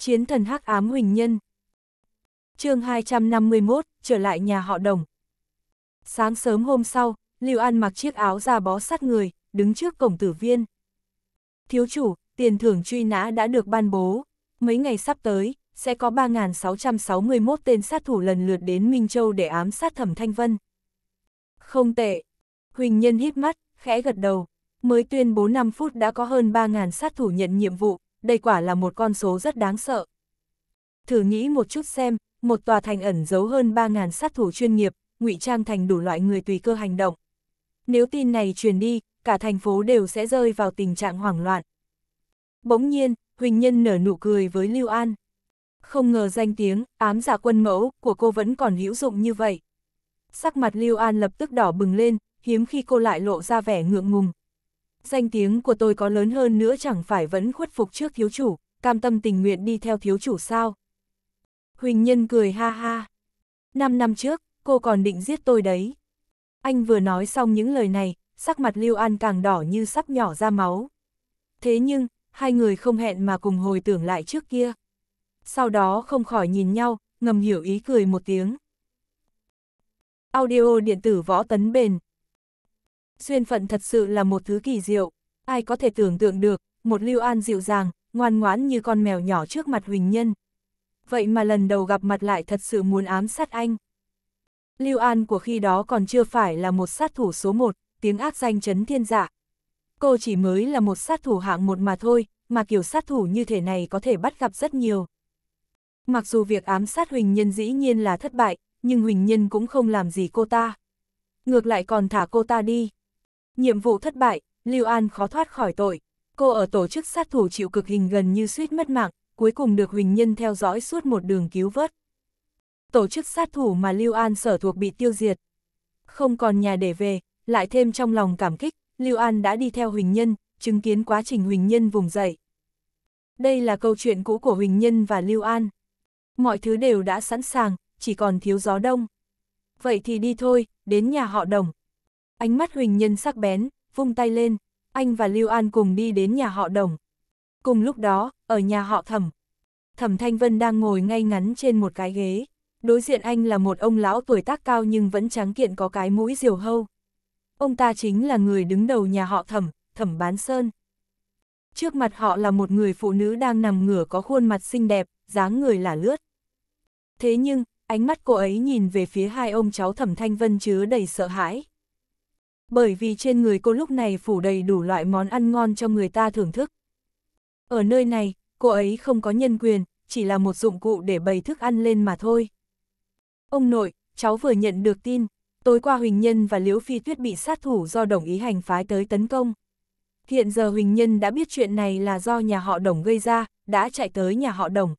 chiến thần hắc ám huỳnh nhân. chương 251, trở lại nhà họ đồng. Sáng sớm hôm sau, Lưu An mặc chiếc áo da bó sát người, đứng trước cổng tử viên. Thiếu chủ, tiền thưởng truy nã đã được ban bố. Mấy ngày sắp tới, sẽ có 3.661 tên sát thủ lần lượt đến Minh Châu để ám sát thẩm Thanh Vân. Không tệ. Huỳnh Nhân híp mắt, khẽ gật đầu. Mới tuyên bố 5 phút đã có hơn 3.000 sát thủ nhận nhiệm vụ, đây quả là một con số rất đáng sợ. Thử nghĩ một chút xem, một tòa thành ẩn giấu hơn 3.000 sát thủ chuyên nghiệp, ngụy trang thành đủ loại người tùy cơ hành động. Nếu tin này truyền đi, cả thành phố đều sẽ rơi vào tình trạng hoảng loạn. Bỗng nhiên, Huỳnh Nhân nở nụ cười với Lưu An. Không ngờ danh tiếng, ám giả dạ quân mẫu của cô vẫn còn hữu dụng như vậy. Sắc mặt Lưu An lập tức đỏ bừng lên, hiếm khi cô lại lộ ra vẻ ngượng ngùng. Danh tiếng của tôi có lớn hơn nữa chẳng phải vẫn khuất phục trước thiếu chủ, cam tâm tình nguyện đi theo thiếu chủ sao. Huỳnh Nhân cười ha ha. Năm năm trước, cô còn định giết tôi đấy. Anh vừa nói xong những lời này, sắc mặt Lưu An càng đỏ như sắp nhỏ ra máu. Thế nhưng, hai người không hẹn mà cùng hồi tưởng lại trước kia. Sau đó không khỏi nhìn nhau, ngầm hiểu ý cười một tiếng. Audio điện tử võ tấn bền, xuyên phận thật sự là một thứ kỳ diệu, ai có thể tưởng tượng được, một Lưu An dịu dàng, ngoan ngoãn như con mèo nhỏ trước mặt Huỳnh Nhân. Vậy mà lần đầu gặp mặt lại thật sự muốn ám sát anh. Lưu An của khi đó còn chưa phải là một sát thủ số một, tiếng ác danh chấn thiên dạ. Cô chỉ mới là một sát thủ hạng một mà thôi, mà kiểu sát thủ như thế này có thể bắt gặp rất nhiều. Mặc dù việc ám sát Huỳnh Nhân dĩ nhiên là thất bại, nhưng Huỳnh Nhân cũng không làm gì cô ta. Ngược lại còn thả cô ta đi. Nhiệm vụ thất bại, Lưu An khó thoát khỏi tội. Cô ở tổ chức sát thủ chịu cực hình gần như suýt mất mạng, cuối cùng được Huỳnh Nhân theo dõi suốt một đường cứu vớt. Tổ chức sát thủ mà Lưu An sở thuộc bị tiêu diệt. Không còn nhà để về, lại thêm trong lòng cảm kích, Lưu An đã đi theo Huỳnh Nhân, chứng kiến quá trình Huỳnh Nhân vùng dậy. Đây là câu chuyện cũ của Huỳnh Nhân và Lưu An. Mọi thứ đều đã sẵn sàng, chỉ còn thiếu gió đông. Vậy thì đi thôi, đến nhà họ đồng, Ánh mắt Huỳnh Nhân sắc bén, vung tay lên, anh và Lưu An cùng đi đến nhà họ Đồng. Cùng lúc đó, ở nhà họ Thẩm, Thẩm Thanh Vân đang ngồi ngay ngắn trên một cái ghế. Đối diện anh là một ông lão tuổi tác cao nhưng vẫn trắng kiện có cái mũi diều hâu. Ông ta chính là người đứng đầu nhà họ Thẩm, Thẩm Bán Sơn. Trước mặt họ là một người phụ nữ đang nằm ngửa có khuôn mặt xinh đẹp, dáng người là lướt. Thế nhưng, ánh mắt cô ấy nhìn về phía hai ông cháu Thẩm Thanh Vân chứa đầy sợ hãi bởi vì trên người cô lúc này phủ đầy đủ loại món ăn ngon cho người ta thưởng thức. Ở nơi này, cô ấy không có nhân quyền, chỉ là một dụng cụ để bày thức ăn lên mà thôi. Ông nội, cháu vừa nhận được tin, tối qua Huỳnh Nhân và Liễu Phi Tuyết bị sát thủ do đồng ý hành phái tới tấn công. Hiện giờ Huỳnh Nhân đã biết chuyện này là do nhà họ đồng gây ra, đã chạy tới nhà họ đồng.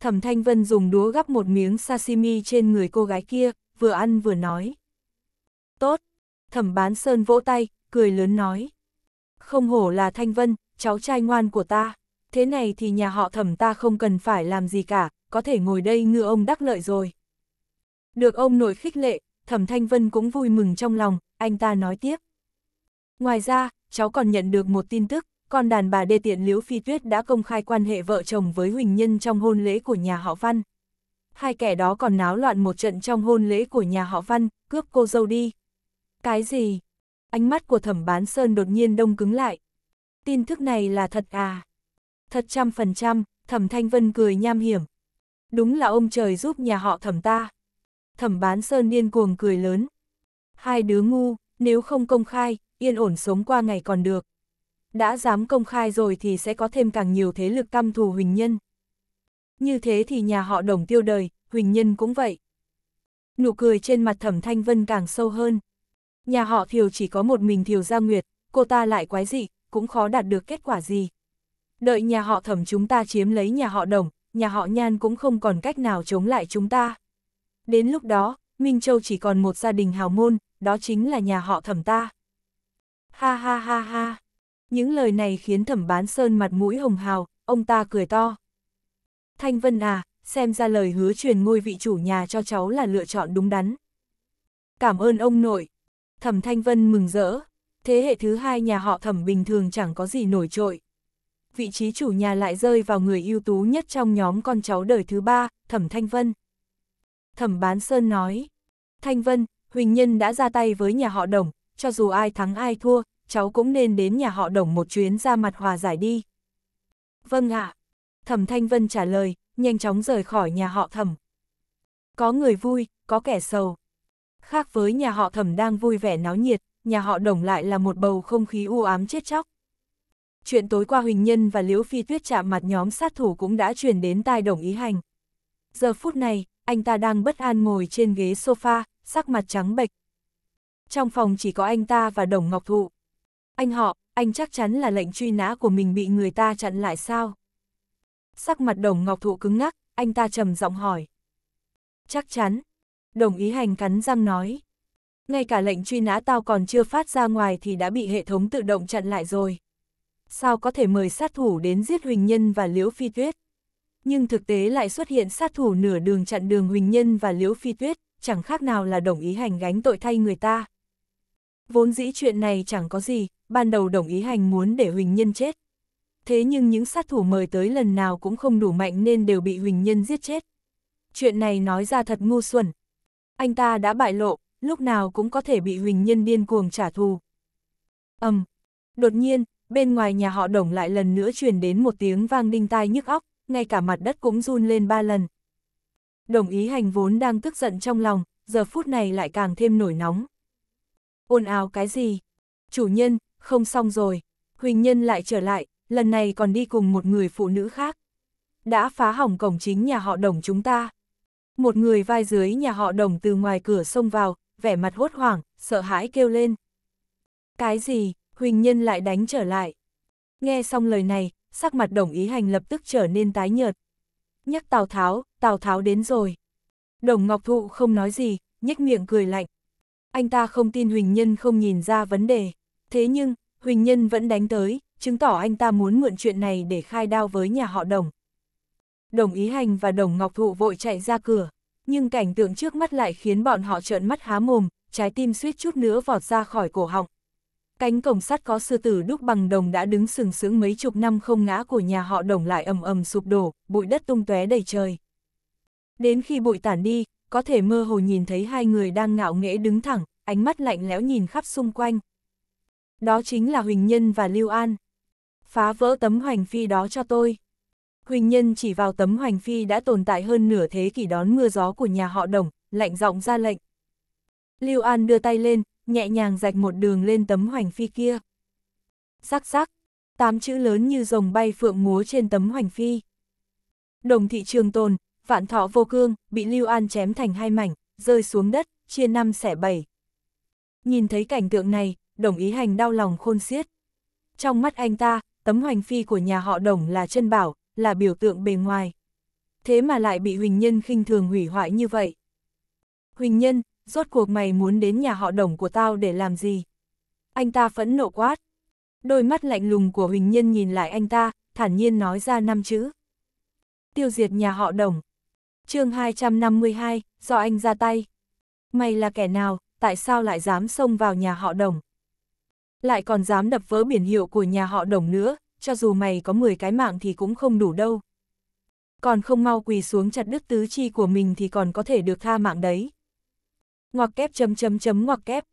Thẩm Thanh Vân dùng đũa gắp một miếng sashimi trên người cô gái kia, vừa ăn vừa nói. Tốt, thẩm bán sơn vỗ tay, cười lớn nói. Không hổ là Thanh Vân, cháu trai ngoan của ta, thế này thì nhà họ thẩm ta không cần phải làm gì cả, có thể ngồi đây ngư ông đắc lợi rồi. Được ông nội khích lệ, thẩm Thanh Vân cũng vui mừng trong lòng, anh ta nói tiếp. Ngoài ra, cháu còn nhận được một tin tức, con đàn bà đê tiện Liễu Phi Tuyết đã công khai quan hệ vợ chồng với Huỳnh Nhân trong hôn lễ của nhà họ Văn. Hai kẻ đó còn náo loạn một trận trong hôn lễ của nhà họ Văn, cướp cô dâu đi. Cái gì? Ánh mắt của thẩm bán sơn đột nhiên đông cứng lại. Tin thức này là thật à? Thật trăm phần trăm, thẩm thanh vân cười nham hiểm. Đúng là ông trời giúp nhà họ thẩm ta. Thẩm bán sơn điên cuồng cười lớn. Hai đứa ngu, nếu không công khai, yên ổn sống qua ngày còn được. Đã dám công khai rồi thì sẽ có thêm càng nhiều thế lực căm thù Huỳnh Nhân. Như thế thì nhà họ đồng tiêu đời, Huỳnh Nhân cũng vậy. Nụ cười trên mặt thẩm thanh vân càng sâu hơn. Nhà họ Thiều chỉ có một mình Thiều Gia Nguyệt, cô ta lại quái dị, cũng khó đạt được kết quả gì. Đợi nhà họ thẩm chúng ta chiếm lấy nhà họ đồng, nhà họ nhan cũng không còn cách nào chống lại chúng ta. Đến lúc đó, Minh Châu chỉ còn một gia đình hào môn, đó chính là nhà họ thẩm ta. Ha ha ha ha. Những lời này khiến thẩm bán sơn mặt mũi hồng hào, ông ta cười to. Thanh Vân à, xem ra lời hứa truyền ngôi vị chủ nhà cho cháu là lựa chọn đúng đắn. Cảm ơn ông nội, Thẩm Thanh Vân mừng rỡ, thế hệ thứ hai nhà họ thẩm bình thường chẳng có gì nổi trội. Vị trí chủ nhà lại rơi vào người ưu tú nhất trong nhóm con cháu đời thứ ba, Thẩm Thanh Vân. Thẩm Bán Sơn nói, Thanh Vân, Huỳnh Nhân đã ra tay với nhà họ đồng, cho dù ai thắng ai thua, cháu cũng nên đến nhà họ đồng một chuyến ra mặt hòa giải đi. Vâng ạ, Thẩm Thanh Vân trả lời, nhanh chóng rời khỏi nhà họ thẩm. Có người vui, có kẻ sầu. Khác với nhà họ thẩm đang vui vẻ náo nhiệt, nhà họ đồng lại là một bầu không khí u ám chết chóc. Chuyện tối qua Huỳnh Nhân và Liễu Phi Tuyết chạm mặt nhóm sát thủ cũng đã truyền đến tai đồng ý hành. Giờ phút này, anh ta đang bất an ngồi trên ghế sofa, sắc mặt trắng bệch. Trong phòng chỉ có anh ta và đồng ngọc thụ. Anh họ, anh chắc chắn là lệnh truy nã của mình bị người ta chặn lại sao? Sắc mặt đồng ngọc thụ cứng ngắc, anh ta trầm giọng hỏi. Chắc chắn, đồng ý hành cắn răng nói. Ngay cả lệnh truy nã tao còn chưa phát ra ngoài thì đã bị hệ thống tự động chặn lại rồi. Sao có thể mời sát thủ đến giết Huỳnh Nhân và Liễu Phi Tuyết? Nhưng thực tế lại xuất hiện sát thủ nửa đường chặn đường Huỳnh Nhân và Liễu Phi Tuyết, chẳng khác nào là đồng ý hành gánh tội thay người ta. Vốn dĩ chuyện này chẳng có gì, ban đầu đồng ý hành muốn để Huỳnh Nhân chết. Thế nhưng những sát thủ mời tới lần nào cũng không đủ mạnh nên đều bị Huỳnh Nhân giết chết. Chuyện này nói ra thật ngu xuẩn, anh ta đã bại lộ, lúc nào cũng có thể bị Huỳnh Nhân điên cuồng trả thù. ầm, um, đột nhiên, bên ngoài nhà họ Đồng lại lần nữa truyền đến một tiếng vang đinh tai nhức óc, ngay cả mặt đất cũng run lên ba lần. Đồng ý hành vốn đang tức giận trong lòng, giờ phút này lại càng thêm nổi nóng. Ôn ào cái gì? Chủ nhân, không xong rồi. Huỳnh Nhân lại trở lại, lần này còn đi cùng một người phụ nữ khác. Đã phá hỏng cổng chính nhà họ Đồng chúng ta. Một người vai dưới nhà họ đồng từ ngoài cửa xông vào, vẻ mặt hốt hoảng, sợ hãi kêu lên. Cái gì, Huỳnh Nhân lại đánh trở lại. Nghe xong lời này, sắc mặt đồng ý hành lập tức trở nên tái nhợt. Nhắc Tào Tháo, Tào Tháo đến rồi. Đồng Ngọc Thụ không nói gì, nhếch miệng cười lạnh. Anh ta không tin Huỳnh Nhân không nhìn ra vấn đề. Thế nhưng, Huỳnh Nhân vẫn đánh tới, chứng tỏ anh ta muốn mượn chuyện này để khai đao với nhà họ đồng, đồng ý hành và đồng ngọc thụ vội chạy ra cửa. Nhưng cảnh tượng trước mắt lại khiến bọn họ trợn mắt há mồm, trái tim suýt chút nữa vọt ra khỏi cổ họng. Cánh cổng sắt có sư tử đúc bằng đồng đã đứng sừng sững mấy chục năm không ngã của nhà họ đồng lại ầm ầm sụp đổ, bụi đất tung tóe đầy trời. Đến khi bụi tản đi, có thể mơ hồ nhìn thấy hai người đang ngạo nghễ đứng thẳng, ánh mắt lạnh lẽo nhìn khắp xung quanh. Đó chính là Huỳnh Nhân và Lưu An. Phá vỡ tấm hoành phi đó cho tôi. Huỳnh Nhân chỉ vào tấm hoành phi đã tồn tại hơn nửa thế kỷ đón mưa gió của nhà họ đồng, lạnh giọng ra lệnh. Lưu An đưa tay lên, nhẹ nhàng rạch một đường lên tấm hoành phi kia. Sắc sắc, tám chữ lớn như rồng bay phượng múa trên tấm hoành phi. Đồng thị trường tồn, vạn thọ vô cương, bị Lưu An chém thành hai mảnh, rơi xuống đất, chia năm xẻ bảy. Nhìn thấy cảnh tượng này, đồng ý hành đau lòng khôn xiết. Trong mắt anh ta, tấm hoành phi của nhà họ đồng là chân bảo, là biểu tượng bề ngoài. Thế mà lại bị Huỳnh Nhân khinh thường hủy hoại như vậy. Huỳnh Nhân, rốt cuộc mày muốn đến nhà họ đồng của tao để làm gì? Anh ta phẫn nộ quát. Đôi mắt lạnh lùng của Huỳnh Nhân nhìn lại anh ta, thản nhiên nói ra năm chữ. Tiêu diệt nhà họ đồng. chương 252, do anh ra tay. Mày là kẻ nào, tại sao lại dám xông vào nhà họ đồng? Lại còn dám đập vỡ biển hiệu của nhà họ đồng nữa, cho dù mày có 10 cái mạng thì cũng không đủ đâu. Còn không mau quỳ xuống chặt đứt tứ chi của mình thì còn có thể được tha mạng đấy. Ngoặc kép chấm chấm chấm ngoặc kép.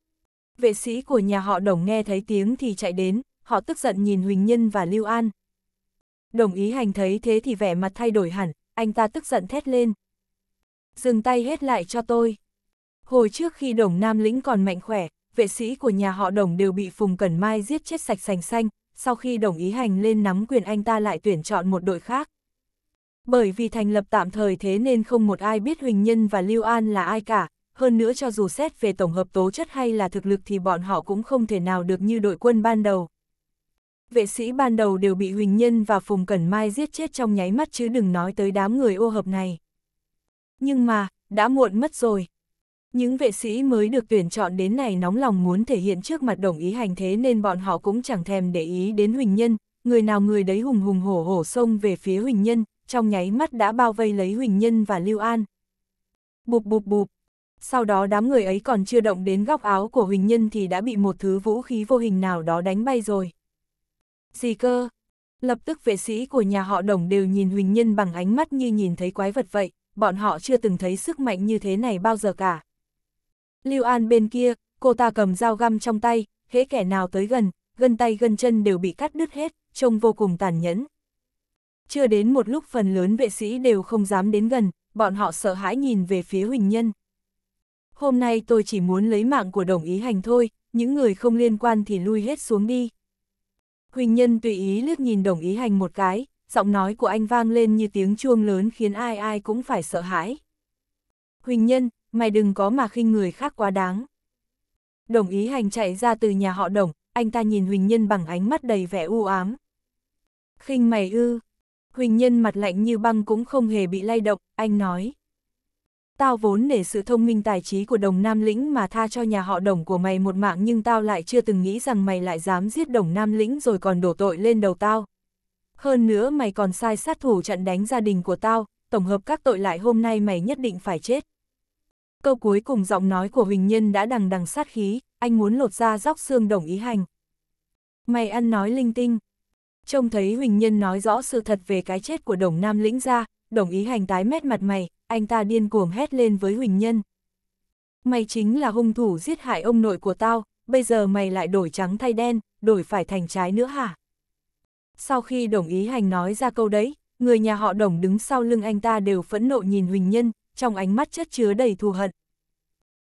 Vệ sĩ của nhà họ Đồng nghe thấy tiếng thì chạy đến, họ tức giận nhìn Huỳnh Nhân và Lưu An. Đồng ý hành thấy thế thì vẻ mặt thay đổi hẳn, anh ta tức giận thét lên. Dừng tay hết lại cho tôi. Hồi trước khi Đồng Nam Lĩnh còn mạnh khỏe, vệ sĩ của nhà họ Đồng đều bị Phùng Cẩn Mai giết chết sạch sành xanh, sau khi đồng ý hành lên nắm quyền anh ta lại tuyển chọn một đội khác. Bởi vì thành lập tạm thời thế nên không một ai biết Huỳnh Nhân và Lưu An là ai cả, hơn nữa cho dù xét về tổng hợp tố chất hay là thực lực thì bọn họ cũng không thể nào được như đội quân ban đầu. Vệ sĩ ban đầu đều bị Huỳnh Nhân và Phùng Cẩn Mai giết chết trong nháy mắt chứ đừng nói tới đám người ô hợp này. Nhưng mà, đã muộn mất rồi, những vệ sĩ mới được tuyển chọn đến này nóng lòng muốn thể hiện trước mặt đồng ý hành thế nên bọn họ cũng chẳng thèm để ý đến Huỳnh Nhân, người nào người đấy hùng hùng hổ hổ xông về phía Huỳnh Nhân, trong nháy mắt đã bao vây lấy Huỳnh Nhân và Lưu An. Bụp bụp bụp, sau đó đám người ấy còn chưa động đến góc áo của Huỳnh Nhân thì đã bị một thứ vũ khí vô hình nào đó đánh bay rồi. Gì cơ? Lập tức vệ sĩ của nhà họ đồng đều nhìn Huỳnh Nhân bằng ánh mắt như nhìn thấy quái vật vậy, bọn họ chưa từng thấy sức mạnh như thế này bao giờ cả. Lưu An bên kia, cô ta cầm dao găm trong tay, hễ kẻ nào tới gần, gân tay gân chân đều bị cắt đứt hết, trông vô cùng tàn nhẫn. Chưa đến một lúc phần lớn vệ sĩ đều không dám đến gần, bọn họ sợ hãi nhìn về phía Huỳnh Nhân. Hôm nay tôi chỉ muốn lấy mạng của đồng ý hành thôi, những người không liên quan thì lui hết xuống đi. Huỳnh Nhân tùy ý liếc nhìn đồng ý hành một cái, giọng nói của anh vang lên như tiếng chuông lớn khiến ai ai cũng phải sợ hãi. Huỳnh Nhân, mày đừng có mà khinh người khác quá đáng. Đồng ý hành chạy ra từ nhà họ đồng, anh ta nhìn Huỳnh Nhân bằng ánh mắt đầy vẻ u ám. Khinh mày ư, Huỳnh Nhân mặt lạnh như băng cũng không hề bị lay động, anh nói. Tao vốn để sự thông minh tài trí của đồng Nam Lĩnh mà tha cho nhà họ đồng của mày một mạng nhưng tao lại chưa từng nghĩ rằng mày lại dám giết đồng Nam Lĩnh rồi còn đổ tội lên đầu tao. Hơn nữa mày còn sai sát thủ chặn đánh gia đình của tao, tổng hợp các tội lại hôm nay mày nhất định phải chết. Câu cuối cùng giọng nói của Huỳnh Nhân đã đằng đằng sát khí, anh muốn lột ra róc xương đồng ý hành. Mày ăn nói linh tinh. Trông thấy Huỳnh Nhân nói rõ sự thật về cái chết của đồng nam lĩnh ra, đồng ý hành tái mét mặt mày, anh ta điên cuồng hét lên với Huỳnh Nhân. Mày chính là hung thủ giết hại ông nội của tao, bây giờ mày lại đổi trắng thay đen, đổi phải thành trái nữa hả? Sau khi đồng ý hành nói ra câu đấy, người nhà họ đồng đứng sau lưng anh ta đều phẫn nộ nhìn Huỳnh Nhân, trong ánh mắt chất chứa đầy thù hận.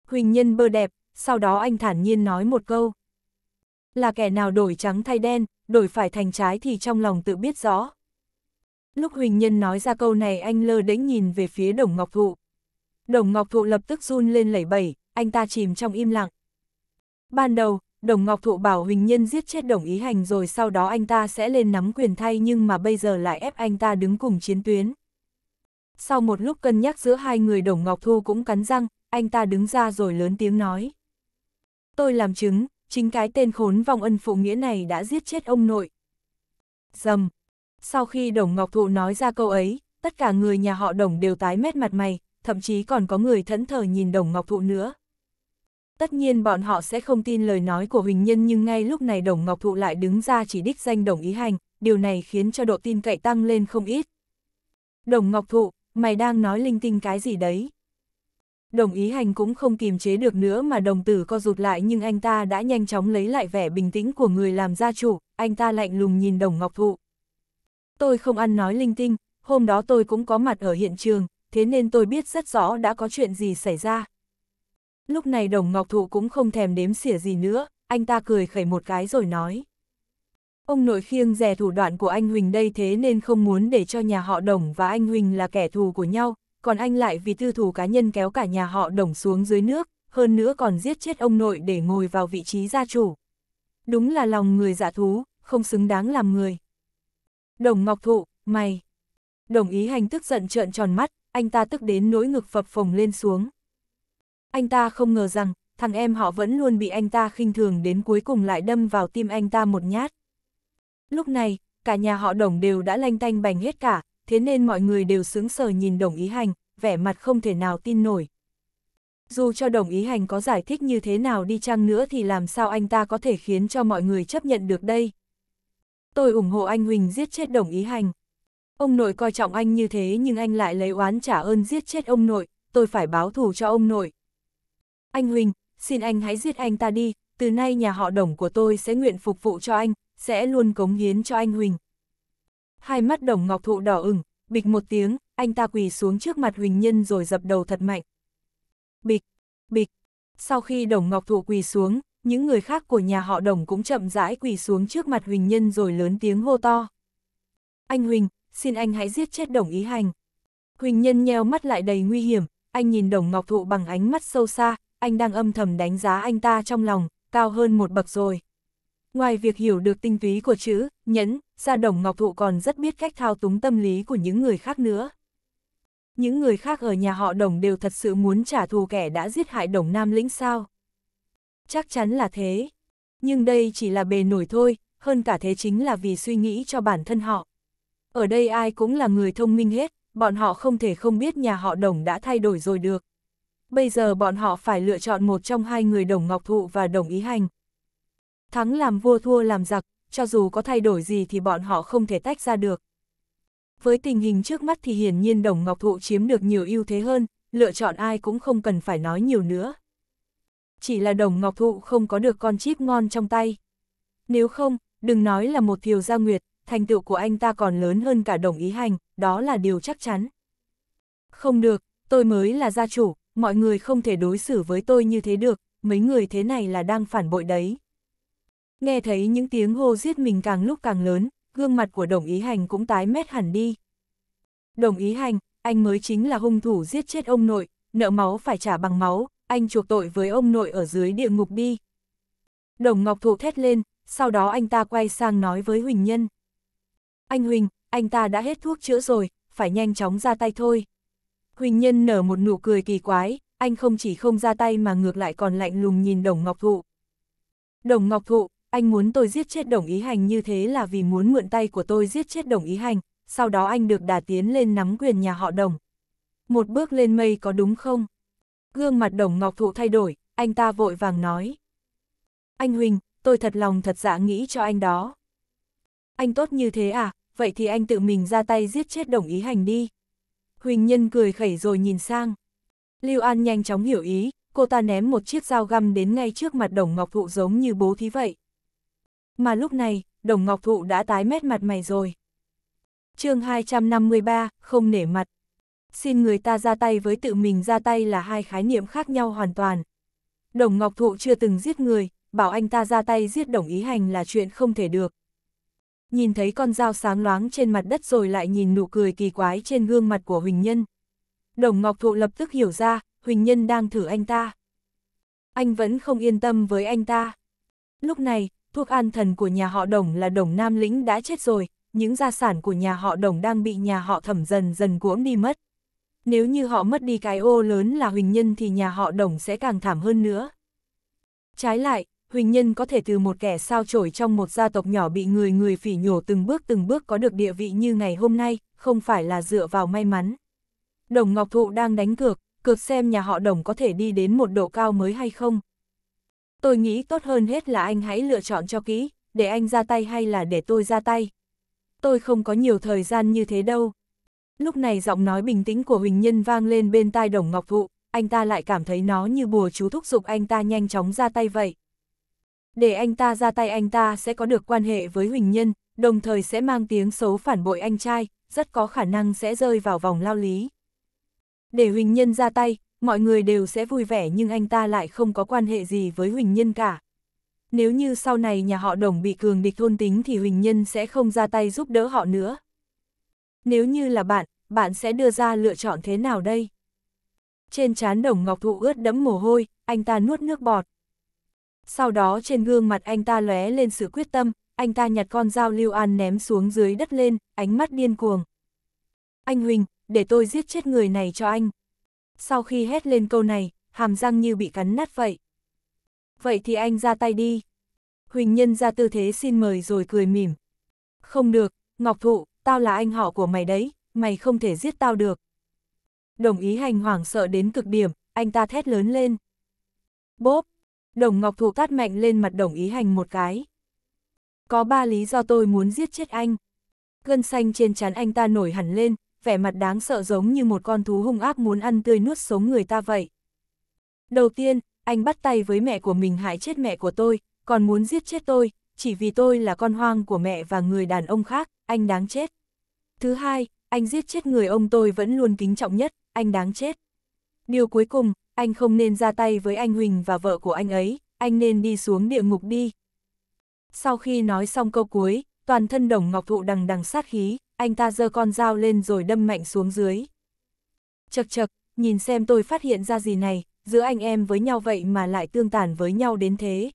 Huỳnh nhân bơ đẹp, sau đó anh thản nhiên nói một câu. Là kẻ nào đổi trắng thay đen, đổi phải thành trái thì trong lòng tự biết rõ. Lúc Huỳnh Nhân nói ra câu này anh lơ đễnh nhìn về phía Đồng Ngọc Thụ. Đồng Ngọc Thụ lập tức run lên lẩy bẩy, anh ta chìm trong im lặng. Ban đầu, Đồng Ngọc Thụ bảo Huỳnh Nhân giết chết Đồng Ý Hành rồi sau đó anh ta sẽ lên nắm quyền thay nhưng mà bây giờ lại ép anh ta đứng cùng chiến tuyến. Sau một lúc cân nhắc giữa hai người Đồng Ngọc Thu cũng cắn răng, anh ta đứng ra rồi lớn tiếng nói. Tôi làm chứng, chính cái tên khốn vong ân phụ nghĩa này đã giết chết ông nội. Dầm. Sau khi Đồng Ngọc Thụ nói ra câu ấy, tất cả người nhà họ Đồng đều tái mét mặt mày, thậm chí còn có người thẫn thờ nhìn Đồng Ngọc Thụ nữa. Tất nhiên bọn họ sẽ không tin lời nói của Huỳnh Nhân nhưng ngay lúc này Đồng Ngọc Thụ lại đứng ra chỉ đích danh Đồng Ý Hành, điều này khiến cho độ tin cậy tăng lên không ít. Đồng Ngọc Thụ, mày đang nói linh tinh cái gì đấy? Đồng ý hành cũng không kìm chế được nữa mà đồng tử co rụt lại nhưng anh ta đã nhanh chóng lấy lại vẻ bình tĩnh của người làm gia chủ, anh ta lạnh lùng nhìn đồng ngọc thụ. Tôi không ăn nói linh tinh, hôm đó tôi cũng có mặt ở hiện trường, thế nên tôi biết rất rõ đã có chuyện gì xảy ra. Lúc này đồng ngọc thụ cũng không thèm đếm xỉa gì nữa, anh ta cười khẩy một cái rồi nói. Ông nội khiêng rẻ thủ đoạn của anh Huỳnh đây thế nên không muốn để cho nhà họ Đồng và anh Huỳnh là kẻ thù của nhau, còn anh lại vì tư thù cá nhân kéo cả nhà họ Đồng xuống dưới nước, hơn nữa còn giết chết ông nội để ngồi vào vị trí gia chủ. Đúng là lòng người giả dạ thú, không xứng đáng làm người. Đồng Ngọc Thụ, mày! Đồng ý hành tức giận trợn tròn mắt, anh ta tức đến nỗi ngực phập phồng lên xuống. Anh ta không ngờ rằng, thằng em họ vẫn luôn bị anh ta khinh thường đến cuối cùng lại đâm vào tim anh ta một nhát. Lúc này, cả nhà họ đồng đều đã lanh tanh bành hết cả, thế nên mọi người đều sướng sờ nhìn đồng ý hành, vẻ mặt không thể nào tin nổi. Dù cho đồng ý hành có giải thích như thế nào đi chăng nữa thì làm sao anh ta có thể khiến cho mọi người chấp nhận được đây? Tôi ủng hộ anh Huỳnh giết chết đồng ý hành. Ông nội coi trọng anh như thế nhưng anh lại lấy oán trả ơn giết chết ông nội, tôi phải báo thù cho ông nội. Anh Huỳnh, xin anh hãy giết anh ta đi, từ nay nhà họ đồng của tôi sẽ nguyện phục vụ cho anh, sẽ luôn cống hiến cho anh Huỳnh. Hai mắt đồng ngọc thụ đỏ ửng, bịch một tiếng, anh ta quỳ xuống trước mặt Huỳnh Nhân rồi dập đầu thật mạnh. Bịch, bịch, sau khi đồng ngọc thụ quỳ xuống, những người khác của nhà họ đồng cũng chậm rãi quỳ xuống trước mặt Huỳnh Nhân rồi lớn tiếng hô to. Anh Huỳnh, xin anh hãy giết chết đồng ý hành. Huỳnh Nhân nheo mắt lại đầy nguy hiểm, anh nhìn đồng ngọc thụ bằng ánh mắt sâu xa, anh đang âm thầm đánh giá anh ta trong lòng, cao hơn một bậc rồi. Ngoài việc hiểu được tinh túy của chữ, nhẫn, Gia Đồng Ngọc Thụ còn rất biết cách thao túng tâm lý của những người khác nữa. Những người khác ở nhà họ Đồng đều thật sự muốn trả thù kẻ đã giết hại Đồng Nam Lĩnh sao? Chắc chắn là thế. Nhưng đây chỉ là bề nổi thôi, hơn cả thế chính là vì suy nghĩ cho bản thân họ. Ở đây ai cũng là người thông minh hết, bọn họ không thể không biết nhà họ Đồng đã thay đổi rồi được. Bây giờ bọn họ phải lựa chọn một trong hai người Đồng Ngọc Thụ và Đồng Ý Hành, Thắng làm vua thua làm giặc, cho dù có thay đổi gì thì bọn họ không thể tách ra được. Với tình hình trước mắt thì hiển nhiên Đồng Ngọc Thụ chiếm được nhiều ưu thế hơn, lựa chọn ai cũng không cần phải nói nhiều nữa. Chỉ là Đồng Ngọc Thụ không có được con chip ngon trong tay. Nếu không, đừng nói là một thiều gia nguyệt, thành tựu của anh ta còn lớn hơn cả Đồng Ý Hành, đó là điều chắc chắn. Không được, tôi mới là gia chủ, mọi người không thể đối xử với tôi như thế được, mấy người thế này là đang phản bội đấy. Nghe thấy những tiếng hô giết mình càng lúc càng lớn, gương mặt của đồng ý hành cũng tái mét hẳn đi. Đồng ý hành, anh mới chính là hung thủ giết chết ông nội, nợ máu phải trả bằng máu, anh chuộc tội với ông nội ở dưới địa ngục đi. Đồng Ngọc Thụ thét lên, sau đó anh ta quay sang nói với Huỳnh Nhân. Anh Huỳnh, anh ta đã hết thuốc chữa rồi, phải nhanh chóng ra tay thôi. Huỳnh Nhân nở một nụ cười kỳ quái, anh không chỉ không ra tay mà ngược lại còn lạnh lùng nhìn Đồng Ngọc Thụ. Đồng Ngọc Thụ, anh muốn tôi giết chết đồng ý hành như thế là vì muốn mượn tay của tôi giết chết đồng ý hành, sau đó anh được đà tiến lên nắm quyền nhà họ đồng. Một bước lên mây có đúng không? Gương mặt đồng ngọc thụ thay đổi, anh ta vội vàng nói. Anh Huỳnh, tôi thật lòng thật dạ nghĩ cho anh đó. Anh tốt như thế à, vậy thì anh tự mình ra tay giết chết đồng ý hành đi. Huỳnh nhân cười khẩy rồi nhìn sang. Lưu An nhanh chóng hiểu ý, cô ta ném một chiếc dao găm đến ngay trước mặt đồng ngọc thụ giống như bố thí vậy. Mà lúc này, đồng ngọc thụ đã tái mét mặt mày rồi. chương 253, không nể mặt. Xin người ta ra tay với tự mình ra tay là hai khái niệm khác nhau hoàn toàn. Đồng ngọc thụ chưa từng giết người, bảo anh ta ra tay giết đồng ý hành là chuyện không thể được. Nhìn thấy con dao sáng loáng trên mặt đất rồi lại nhìn nụ cười kỳ quái trên gương mặt của Huỳnh Nhân. Đồng Ngọc Thụ lập tức hiểu ra, Huỳnh Nhân đang thử anh ta. Anh vẫn không yên tâm với anh ta. Lúc này, thuốc an thần của nhà họ Đồng là Đồng Nam Lĩnh đã chết rồi, những gia sản của nhà họ Đồng đang bị nhà họ Thẩm dần dần cuỗng đi mất. Nếu như họ mất đi cái ô lớn là Huỳnh Nhân thì nhà họ Đồng sẽ càng thảm hơn nữa. Trái lại, Huỳnh Nhân có thể từ một kẻ sao chổi trong một gia tộc nhỏ bị người người phỉ nhổ từng bước từng bước có được địa vị như ngày hôm nay, không phải là dựa vào may mắn. Đồng Ngọc Thụ đang đánh cược, cược xem nhà họ Đồng có thể đi đến một độ cao mới hay không. Tôi nghĩ tốt hơn hết là anh hãy lựa chọn cho kỹ, để anh ra tay hay là để tôi ra tay. Tôi không có nhiều thời gian như thế đâu. Lúc này giọng nói bình tĩnh của Huỳnh Nhân vang lên bên tai Đồng Ngọc Thụ, anh ta lại cảm thấy nó như bùa chú thúc giục anh ta nhanh chóng ra tay vậy. Để anh ta ra tay anh ta sẽ có được quan hệ với Huỳnh Nhân, đồng thời sẽ mang tiếng xấu phản bội anh trai, rất có khả năng sẽ rơi vào vòng lao lý. Để Huỳnh Nhân ra tay, mọi người đều sẽ vui vẻ nhưng anh ta lại không có quan hệ gì với Huỳnh Nhân cả. Nếu như sau này nhà họ đồng bị cường địch thôn tính thì Huỳnh Nhân sẽ không ra tay giúp đỡ họ nữa. Nếu như là bạn, bạn sẽ đưa ra lựa chọn thế nào đây? Trên trán đồng ngọc thụ ướt đẫm mồ hôi, anh ta nuốt nước bọt. Sau đó trên gương mặt anh ta lóe lên sự quyết tâm, anh ta nhặt con dao lưu an ném xuống dưới đất lên, ánh mắt điên cuồng. Anh Huỳnh, để tôi giết chết người này cho anh. Sau khi hét lên câu này, hàm răng như bị cắn nát vậy. Vậy thì anh ra tay đi. Huỳnh Nhân ra tư thế xin mời rồi cười mỉm. Không được, Ngọc Thụ, tao là anh họ của mày đấy, mày không thể giết tao được. Đồng ý hành hoảng sợ đến cực điểm, anh ta thét lớn lên. Bốp, đồng Ngọc Thụ tát mạnh lên mặt đồng ý hành một cái. Có ba lý do tôi muốn giết chết anh. Gân xanh trên trán anh ta nổi hẳn lên, vẻ mặt đáng sợ giống như một con thú hung ác muốn ăn tươi nuốt sống người ta vậy. Đầu tiên, anh bắt tay với mẹ của mình hại chết mẹ của tôi, còn muốn giết chết tôi, chỉ vì tôi là con hoang của mẹ và người đàn ông khác, anh đáng chết. Thứ hai, anh giết chết người ông tôi vẫn luôn kính trọng nhất, anh đáng chết. Điều cuối cùng, anh không nên ra tay với anh Huỳnh và vợ của anh ấy, anh nên đi xuống địa ngục đi. Sau khi nói xong câu cuối, toàn thân đồng ngọc thụ đằng đằng sát khí, anh ta giơ con dao lên rồi đâm mạnh xuống dưới. Chật chật, nhìn xem tôi phát hiện ra gì này, giữa anh em với nhau vậy mà lại tương tàn với nhau đến thế.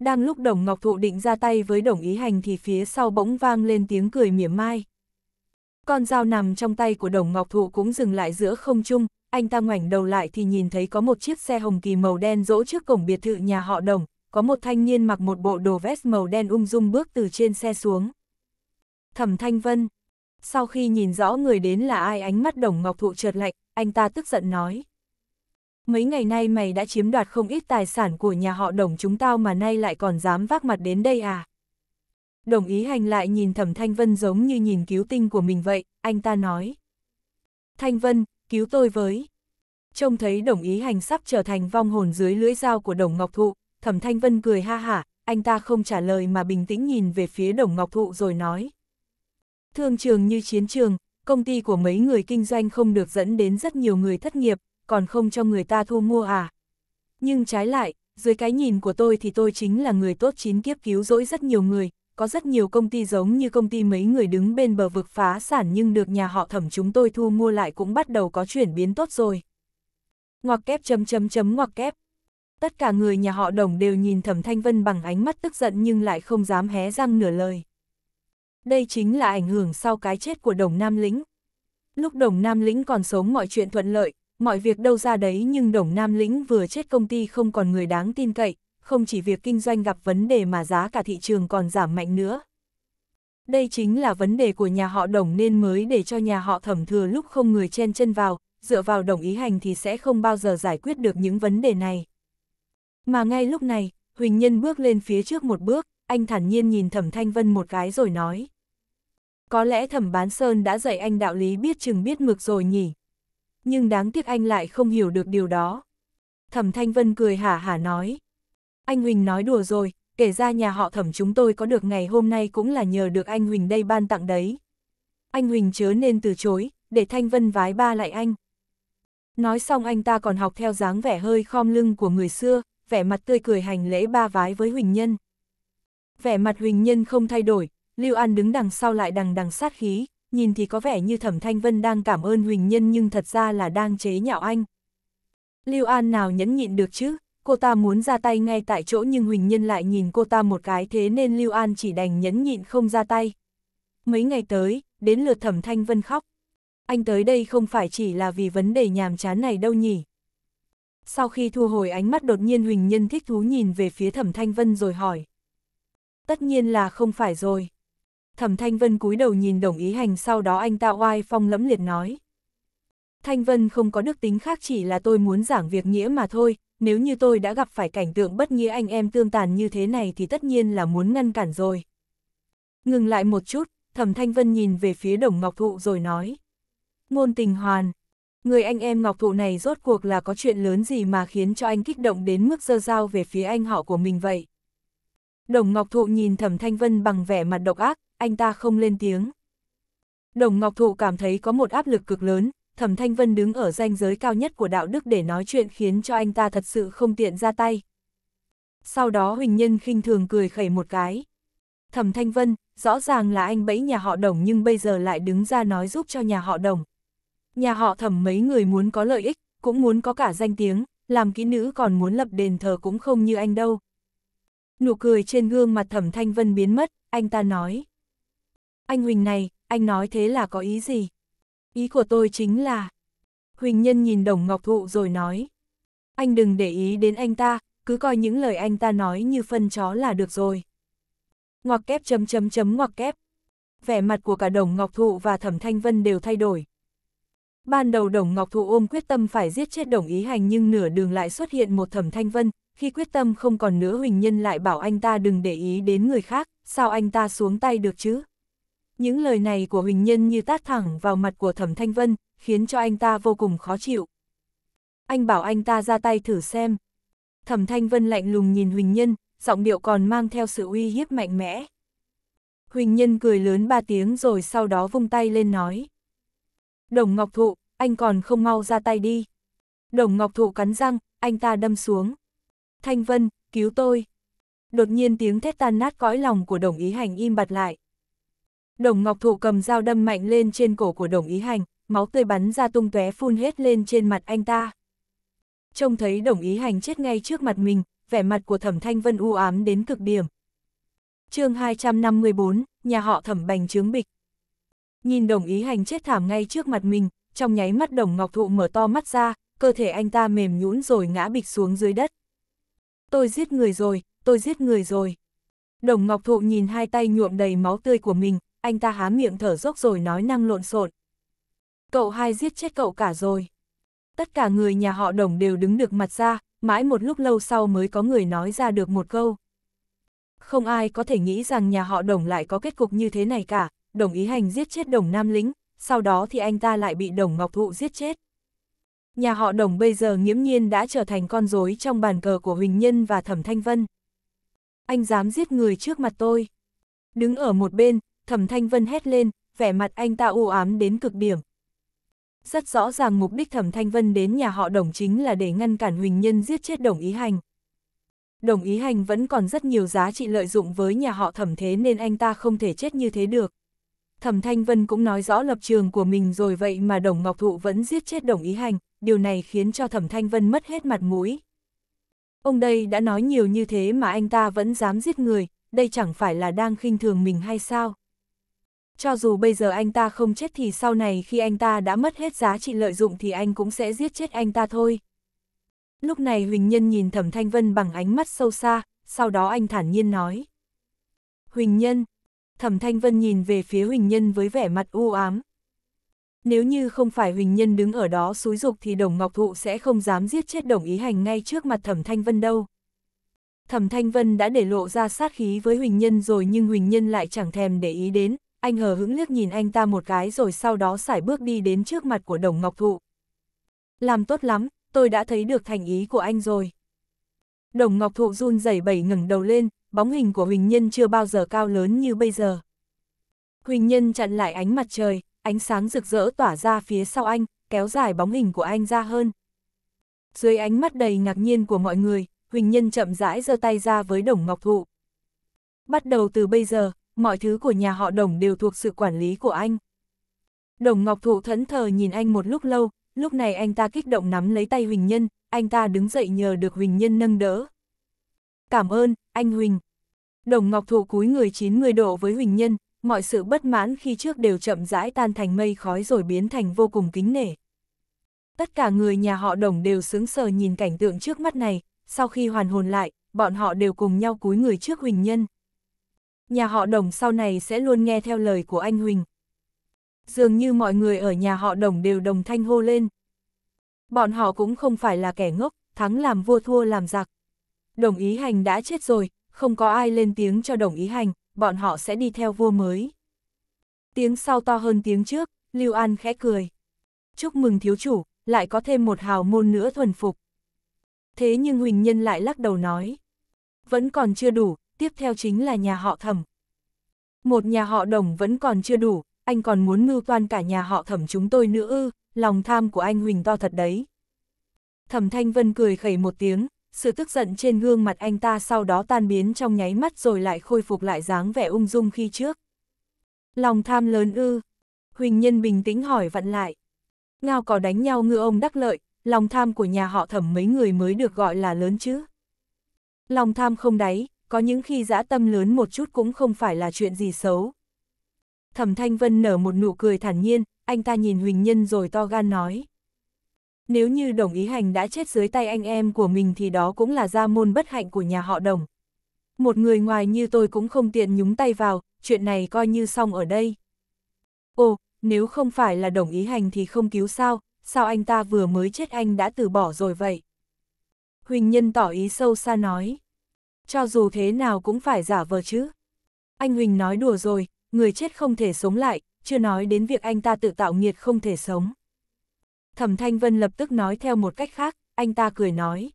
Đang lúc Đồng Ngọc Thụ định ra tay với Đồng Ý Hành thì phía sau bỗng vang lên tiếng cười mỉa mai. Con dao nằm trong tay của Đồng Ngọc Thụ cũng dừng lại giữa không trung, anh ta ngoảnh đầu lại thì nhìn thấy có một chiếc xe hồng kỳ màu đen dỗ trước cổng biệt thự nhà họ Đồng, có một thanh niên mặc một bộ đồ vest màu đen ung dung bước từ trên xe xuống. Thẩm Thanh Vân. Sau khi nhìn rõ người đến là ai ánh mắt đồng ngọc thụ trượt lạnh, anh ta tức giận nói. Mấy ngày nay mày đã chiếm đoạt không ít tài sản của nhà họ đồng chúng tao mà nay lại còn dám vác mặt đến đây à? Đồng ý hành lại nhìn thẩm Thanh Vân giống như nhìn cứu tinh của mình vậy, anh ta nói. Thanh Vân, cứu tôi với. Trông thấy đồng ý hành sắp trở thành vong hồn dưới lưỡi dao của đồng ngọc thụ, thẩm Thanh Vân cười ha hả, anh ta không trả lời mà bình tĩnh nhìn về phía đồng ngọc thụ rồi nói. Thương trường như chiến trường, công ty của mấy người kinh doanh không được dẫn đến rất nhiều người thất nghiệp, còn không cho người ta thu mua à. Nhưng trái lại, dưới cái nhìn của tôi thì tôi chính là người tốt chín kiếp cứu rỗi rất nhiều người, có rất nhiều công ty giống như công ty mấy người đứng bên bờ vực phá sản nhưng được nhà họ thẩm chúng tôi thu mua lại cũng bắt đầu có chuyển biến tốt rồi. Ngoặc kép chấm chấm chấm ngoặc kép. Tất cả người nhà họ đồng đều nhìn thẩm thanh vân bằng ánh mắt tức giận nhưng lại không dám hé răng nửa lời. Đây chính là ảnh hưởng sau cái chết của đồng Nam Lĩnh. Lúc đồng Nam Lĩnh còn sống mọi chuyện thuận lợi, mọi việc đâu ra đấy nhưng đồng Nam Lĩnh vừa chết công ty không còn người đáng tin cậy, không chỉ việc kinh doanh gặp vấn đề mà giá cả thị trường còn giảm mạnh nữa. Đây chính là vấn đề của nhà họ đồng nên mới để cho nhà họ thẩm thừa lúc không người chen chân vào, dựa vào đồng ý hành thì sẽ không bao giờ giải quyết được những vấn đề này. Mà ngay lúc này, Huỳnh Nhân bước lên phía trước một bước, anh thản nhiên nhìn Thẩm Thanh Vân một cái rồi nói có lẽ thẩm bán Sơn đã dạy anh đạo lý biết chừng biết mực rồi nhỉ. Nhưng đáng tiếc anh lại không hiểu được điều đó. Thẩm Thanh Vân cười hả hả nói. Anh Huỳnh nói đùa rồi, kể ra nhà họ thẩm chúng tôi có được ngày hôm nay cũng là nhờ được anh Huỳnh đây ban tặng đấy. Anh Huỳnh chớ nên từ chối, để Thanh Vân vái ba lại anh. Nói xong anh ta còn học theo dáng vẻ hơi khom lưng của người xưa, vẻ mặt tươi cười hành lễ ba vái với Huỳnh Nhân. Vẻ mặt Huỳnh Nhân không thay đổi, Lưu An đứng đằng sau lại đằng đằng sát khí, nhìn thì có vẻ như Thẩm Thanh Vân đang cảm ơn Huỳnh Nhân nhưng thật ra là đang chế nhạo anh. Lưu An nào nhẫn nhịn được chứ, cô ta muốn ra tay ngay tại chỗ nhưng Huỳnh Nhân lại nhìn cô ta một cái thế nên Lưu An chỉ đành nhẫn nhịn không ra tay. Mấy ngày tới, đến lượt Thẩm Thanh Vân khóc. Anh tới đây không phải chỉ là vì vấn đề nhàm chán này đâu nhỉ. Sau khi thu hồi ánh mắt đột nhiên Huỳnh Nhân thích thú nhìn về phía Thẩm Thanh Vân rồi hỏi. Tất nhiên là không phải rồi. Thẩm Thanh Vân cúi đầu nhìn đồng ý hành sau đó anh ta oai phong lẫm liệt nói. Thanh Vân không có đức tính khác chỉ là tôi muốn giảng việc nghĩa mà thôi, nếu như tôi đã gặp phải cảnh tượng bất nghĩa anh em tương tàn như thế này thì tất nhiên là muốn ngăn cản rồi. Ngừng lại một chút, Thẩm Thanh Vân nhìn về phía đồng Ngọc Thụ rồi nói. Ngôn tình hoàn, người anh em Ngọc Thụ này rốt cuộc là có chuyện lớn gì mà khiến cho anh kích động đến mức dơ dao về phía anh họ của mình vậy. Đồng Ngọc Thụ nhìn Thẩm Thanh Vân bằng vẻ mặt độc ác, anh ta không lên tiếng. Đồng Ngọc Thụ cảm thấy có một áp lực cực lớn, Thẩm Thanh Vân đứng ở ranh giới cao nhất của đạo đức để nói chuyện khiến cho anh ta thật sự không tiện ra tay. Sau đó Huỳnh Nhân khinh thường cười khẩy một cái. Thẩm Thanh Vân, rõ ràng là anh bẫy nhà họ Đồng nhưng bây giờ lại đứng ra nói giúp cho nhà họ Đồng. Nhà họ Thẩm mấy người muốn có lợi ích, cũng muốn có cả danh tiếng, làm kỹ nữ còn muốn lập đền thờ cũng không như anh đâu. Nụ cười trên gương mặt Thẩm Thanh Vân biến mất, anh ta nói anh Huỳnh này, anh nói thế là có ý gì? Ý của tôi chính là... Huỳnh Nhân nhìn Đồng Ngọc Thụ rồi nói. Anh đừng để ý đến anh ta, cứ coi những lời anh ta nói như phân chó là được rồi. Ngoặc kép chấm chấm chấm ngoặc kép. Vẻ mặt của cả Đồng Ngọc Thụ và Thẩm Thanh Vân đều thay đổi. Ban đầu Đồng Ngọc Thụ ôm quyết tâm phải giết chết Đồng Ý Hành nhưng nửa đường lại xuất hiện một Thẩm Thanh Vân, khi quyết tâm không còn nữa Huỳnh Nhân lại bảo anh ta đừng để ý đến người khác, sao anh ta xuống tay được chứ? Những lời này của Huỳnh Nhân như tát thẳng vào mặt của Thẩm Thanh Vân, khiến cho anh ta vô cùng khó chịu. Anh bảo anh ta ra tay thử xem. Thẩm Thanh Vân lạnh lùng nhìn Huỳnh Nhân, giọng điệu còn mang theo sự uy hiếp mạnh mẽ. Huỳnh Nhân cười lớn ba tiếng rồi sau đó vung tay lên nói. Đồng Ngọc Thụ, anh còn không mau ra tay đi. Đồng Ngọc Thụ cắn răng, anh ta đâm xuống. Thanh Vân, cứu tôi. Đột nhiên tiếng thét tan nát cõi lòng của đồng ý hành im bặt lại. Đồng Ngọc Thụ cầm dao đâm mạnh lên trên cổ của Đồng Ý Hành, máu tươi bắn ra tung tóe phun hết lên trên mặt anh ta. Trông thấy Đồng Ý Hành chết ngay trước mặt mình, vẻ mặt của Thẩm Thanh Vân u ám đến cực điểm. chương 254, nhà họ Thẩm bành trướng bịch. Nhìn Đồng Ý Hành chết thảm ngay trước mặt mình, trong nháy mắt Đồng Ngọc Thụ mở to mắt ra, cơ thể anh ta mềm nhũn rồi ngã bịch xuống dưới đất. Tôi giết người rồi, tôi giết người rồi. Đồng Ngọc Thụ nhìn hai tay nhuộm đầy máu tươi của mình, anh ta há miệng thở dốc rồi nói năng lộn xộn. Cậu hai giết chết cậu cả rồi. Tất cả người nhà họ đồng đều đứng được mặt ra, mãi một lúc lâu sau mới có người nói ra được một câu. Không ai có thể nghĩ rằng nhà họ đồng lại có kết cục như thế này cả, đồng ý hành giết chết đồng nam lính, sau đó thì anh ta lại bị đồng ngọc thụ giết chết. Nhà họ đồng bây giờ nghiễm nhiên đã trở thành con rối trong bàn cờ của Huỳnh Nhân và Thẩm Thanh Vân. Anh dám giết người trước mặt tôi. Đứng ở một bên, thẩm thanh vân hét lên, vẻ mặt anh ta u ám đến cực điểm. Rất rõ ràng mục đích thẩm thanh vân đến nhà họ đồng chính là để ngăn cản Huỳnh Nhân giết chết đồng ý hành. Đồng ý hành vẫn còn rất nhiều giá trị lợi dụng với nhà họ thẩm thế nên anh ta không thể chết như thế được. Thẩm Thanh Vân cũng nói rõ lập trường của mình rồi vậy mà Đồng Ngọc Thụ vẫn giết chết Đồng Ý Hành, điều này khiến cho Thẩm Thanh Vân mất hết mặt mũi. Ông đây đã nói nhiều như thế mà anh ta vẫn dám giết người, đây chẳng phải là đang khinh thường mình hay sao? Cho dù bây giờ anh ta không chết thì sau này khi anh ta đã mất hết giá trị lợi dụng thì anh cũng sẽ giết chết anh ta thôi. Lúc này Huỳnh Nhân nhìn Thẩm Thanh Vân bằng ánh mắt sâu xa, sau đó anh thản nhiên nói. Huỳnh Nhân, Thẩm Thanh Vân nhìn về phía Huỳnh Nhân với vẻ mặt u ám. Nếu như không phải Huỳnh Nhân đứng ở đó xúi dục thì Đồng Ngọc Thụ sẽ không dám giết chết Đồng Ý Hành ngay trước mặt Thẩm Thanh Vân đâu. Thẩm Thanh Vân đã để lộ ra sát khí với Huỳnh Nhân rồi nhưng Huỳnh Nhân lại chẳng thèm để ý đến, anh hờ hững liếc nhìn anh ta một cái rồi sau đó sải bước đi đến trước mặt của Đồng Ngọc Thụ. Làm tốt lắm, tôi đã thấy được thành ý của anh rồi. Đồng Ngọc Thụ run rẩy bẩy ngẩng đầu lên, bóng hình của Huỳnh Nhân chưa bao giờ cao lớn như bây giờ. Huỳnh Nhân chặn lại ánh mặt trời, ánh sáng rực rỡ tỏa ra phía sau anh, kéo dài bóng hình của anh ra hơn. Dưới ánh mắt đầy ngạc nhiên của mọi người, Huỳnh Nhân chậm rãi giơ tay ra với Đồng Ngọc Thụ. Bắt đầu từ bây giờ, mọi thứ của nhà họ Đồng đều thuộc sự quản lý của anh. Đồng Ngọc Thụ thẫn thờ nhìn anh một lúc lâu, lúc này anh ta kích động nắm lấy tay Huỳnh Nhân, anh ta đứng dậy nhờ được Huỳnh Nhân nâng đỡ. Cảm ơn, anh Huỳnh. Đồng Ngọc Thụ cúi người 90 độ với Huỳnh Nhân, mọi sự bất mãn khi trước đều chậm rãi tan thành mây khói rồi biến thành vô cùng kính nể. Tất cả người nhà họ Đồng đều sướng sờ nhìn cảnh tượng trước mắt này, sau khi hoàn hồn lại, bọn họ đều cùng nhau cúi người trước Huỳnh Nhân nhà họ đồng sau này sẽ luôn nghe theo lời của anh Huỳnh. Dường như mọi người ở nhà họ đồng đều đồng thanh hô lên. Bọn họ cũng không phải là kẻ ngốc, thắng làm vua thua làm giặc. Đồng ý hành đã chết rồi, không có ai lên tiếng cho đồng ý hành, bọn họ sẽ đi theo vua mới. Tiếng sau to hơn tiếng trước, Lưu An khẽ cười. Chúc mừng thiếu chủ, lại có thêm một hào môn nữa thuần phục. Thế nhưng Huỳnh Nhân lại lắc đầu nói. Vẫn còn chưa đủ, tiếp theo chính là nhà họ thẩm. Một nhà họ đồng vẫn còn chưa đủ, anh còn muốn mưu toan cả nhà họ thẩm chúng tôi nữa ư, lòng tham của anh Huỳnh to thật đấy. Thẩm Thanh Vân cười khẩy một tiếng, sự tức giận trên gương mặt anh ta sau đó tan biến trong nháy mắt rồi lại khôi phục lại dáng vẻ ung dung khi trước. Lòng tham lớn ư, Huỳnh Nhân bình tĩnh hỏi vặn lại. Ngao có đánh nhau ngư ông đắc lợi, lòng tham của nhà họ thẩm mấy người mới được gọi là lớn chứ. Lòng tham không đáy, có những khi dã tâm lớn một chút cũng không phải là chuyện gì xấu. Thẩm Thanh Vân nở một nụ cười thản nhiên, anh ta nhìn Huỳnh Nhân rồi to gan nói. Nếu như đồng ý hành đã chết dưới tay anh em của mình thì đó cũng là gia môn bất hạnh của nhà họ đồng. Một người ngoài như tôi cũng không tiện nhúng tay vào, chuyện này coi như xong ở đây. Ồ, nếu không phải là đồng ý hành thì không cứu sao, sao anh ta vừa mới chết anh đã từ bỏ rồi vậy? Huỳnh Nhân tỏ ý sâu xa nói cho dù thế nào cũng phải giả vờ chứ. Anh Huỳnh nói đùa rồi, người chết không thể sống lại, chưa nói đến việc anh ta tự tạo nghiệt không thể sống. Thẩm Thanh Vân lập tức nói theo một cách khác, anh ta cười nói.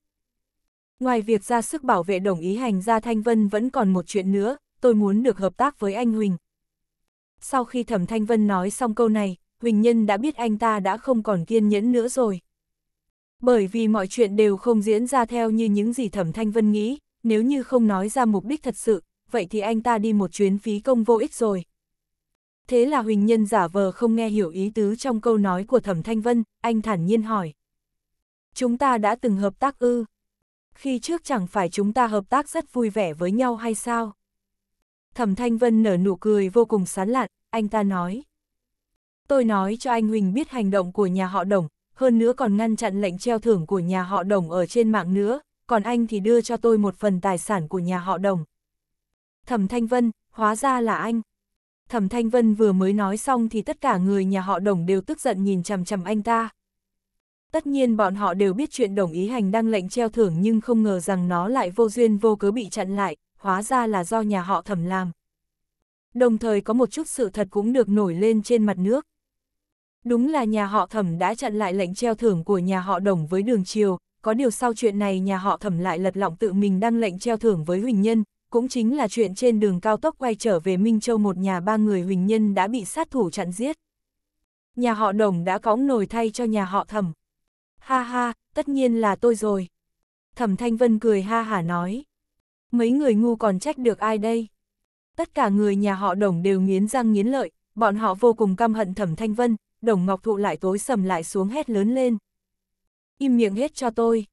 Ngoài việc ra sức bảo vệ đồng ý hành ra Thanh Vân vẫn còn một chuyện nữa, tôi muốn được hợp tác với anh Huỳnh. Sau khi Thẩm Thanh Vân nói xong câu này, Huỳnh Nhân đã biết anh ta đã không còn kiên nhẫn nữa rồi. Bởi vì mọi chuyện đều không diễn ra theo như những gì Thẩm Thanh Vân nghĩ, nếu như không nói ra mục đích thật sự, vậy thì anh ta đi một chuyến phí công vô ích rồi. Thế là Huỳnh Nhân giả vờ không nghe hiểu ý tứ trong câu nói của Thẩm Thanh Vân, anh thản nhiên hỏi. Chúng ta đã từng hợp tác ư? Khi trước chẳng phải chúng ta hợp tác rất vui vẻ với nhau hay sao? Thẩm Thanh Vân nở nụ cười vô cùng sán lạn, anh ta nói. Tôi nói cho anh Huỳnh biết hành động của nhà họ Đồng, hơn nữa còn ngăn chặn lệnh treo thưởng của nhà họ Đồng ở trên mạng nữa, còn anh thì đưa cho tôi một phần tài sản của nhà họ đồng. Thẩm Thanh Vân, hóa ra là anh. Thẩm Thanh Vân vừa mới nói xong thì tất cả người nhà họ đồng đều tức giận nhìn chằm chằm anh ta. Tất nhiên bọn họ đều biết chuyện đồng ý hành đăng lệnh treo thưởng nhưng không ngờ rằng nó lại vô duyên vô cớ bị chặn lại, hóa ra là do nhà họ thẩm làm. Đồng thời có một chút sự thật cũng được nổi lên trên mặt nước. Đúng là nhà họ thẩm đã chặn lại lệnh treo thưởng của nhà họ đồng với đường chiều, có điều sau chuyện này nhà họ thẩm lại lật lọng tự mình đăng lệnh treo thưởng với Huỳnh Nhân, cũng chính là chuyện trên đường cao tốc quay trở về Minh Châu một nhà ba người Huỳnh Nhân đã bị sát thủ chặn giết. Nhà họ đồng đã cõng nồi thay cho nhà họ thẩm. Ha ha, tất nhiên là tôi rồi. Thẩm Thanh Vân cười ha hả nói. Mấy người ngu còn trách được ai đây? Tất cả người nhà họ đồng đều nghiến răng nghiến lợi, bọn họ vô cùng căm hận Thẩm Thanh Vân, đồng Ngọc Thụ lại tối sầm lại xuống hét lớn lên im miệng hết cho tôi.